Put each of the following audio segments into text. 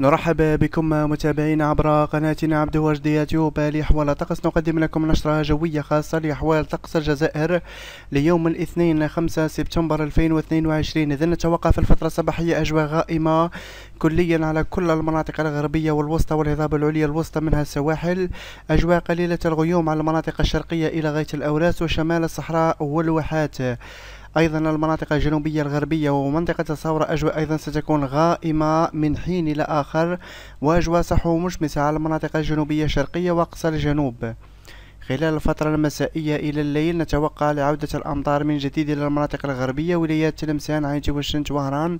نرحب بكم متابعين عبر قناتنا عبد الواجد يوتيوب لأحوال الطقس نقدم لكم نشرة جوية خاصة لأحوال طقس الجزائر ليوم الاثنين 5 سبتمبر 2022 إذا نتوقف الفترة الصباحية أجواء غائمة كليا على كل المناطق الغربية والوسطى والهضاب العليا الوسطى منها السواحل أجواء قليلة الغيوم على المناطق الشرقية إلى غاية الأوراس وشمال الصحراء والواحات أيضا المناطق الجنوبية الغربية ومنطقة الثورة أجواء أيضا ستكون غائمة من حين إلى آخر وأجواء صحو مشمسة على المناطق الجنوبية الشرقية وأقصى الجنوب خلال الفترة المسائية إلى الليل نتوقع لعودة الأمطار من جديد إلى المناطق الغربية ولايات تلمسان عيجي وشنت وهران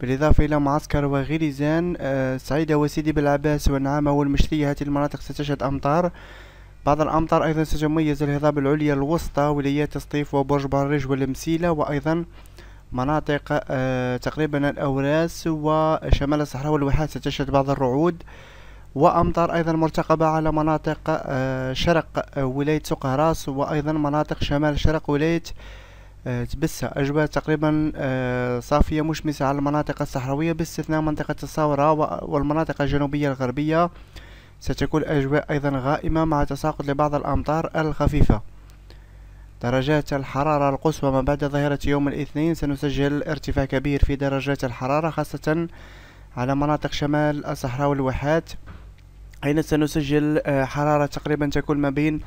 بالإضافة إلى معسكر وغريزان آه، سعيدة وسيدي بالعباس والنعامة والمشرية هذه المناطق ستشهد أمطار بعض الأمطار أيضا ستميز الهضاب العليا الوسطى ولايات سطيف وبرج بارج والمسيلة وأيضا مناطق آه، تقريبا الأوراس وشمال الصحراء والواحات ستشهد بعض الرعود وأمطار أيضا مرتقبة على مناطق آه، شرق ولاية سقهراس وأيضا مناطق شمال شرق ولاية آه، تبسة أجواء تقريبا صافية مشمسة على المناطق الصحراوية باستثناء منطقة الصورة والمناطق الجنوبية الغربية ستكون الأجواء أيضا غائمة مع تساقط لبعض الأمطار الخفيفة درجات الحرارة القصوى ما بعد ظهيرة يوم الاثنين سنسجل ارتفاع كبير في درجات الحرارة خاصة على مناطق شمال الصحراء والواحات حين سنسجل آه، حرارة تقريبا تكون ما بين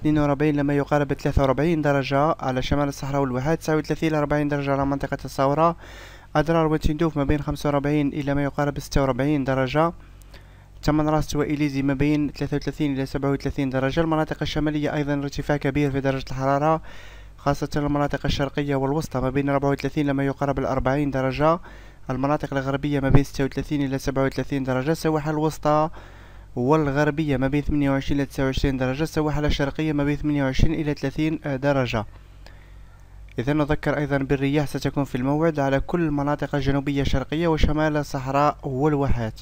42 لما يقارب 43 درجة على شمال الصحراء والواحات تساوي إلى 40 درجة على منطقة الثورة أدرار وتندوف ما بين 45 إلى ما يقارب 46 درجة ثمن رأس وإليزي ما بين 33 إلى 37 درجة المناطق الشمالية أيضا ارتفاع كبير في درجة الحرارة خاصة المناطق الشرقية والوسطى ما بين 34 لما يقارب الأربعين درجة المناطق الغربية ما بين 36 إلى 37 درجة السواحل الوسطى والغربية ما بين 28 إلى 29 درجة السواحل الشرقية ما بين 28 إلى 30 درجة إذا نذكر أيضا بالرياح ستكون في الموعد على كل المناطق الجنوبية الشرقية وشمال الصحراء والواحات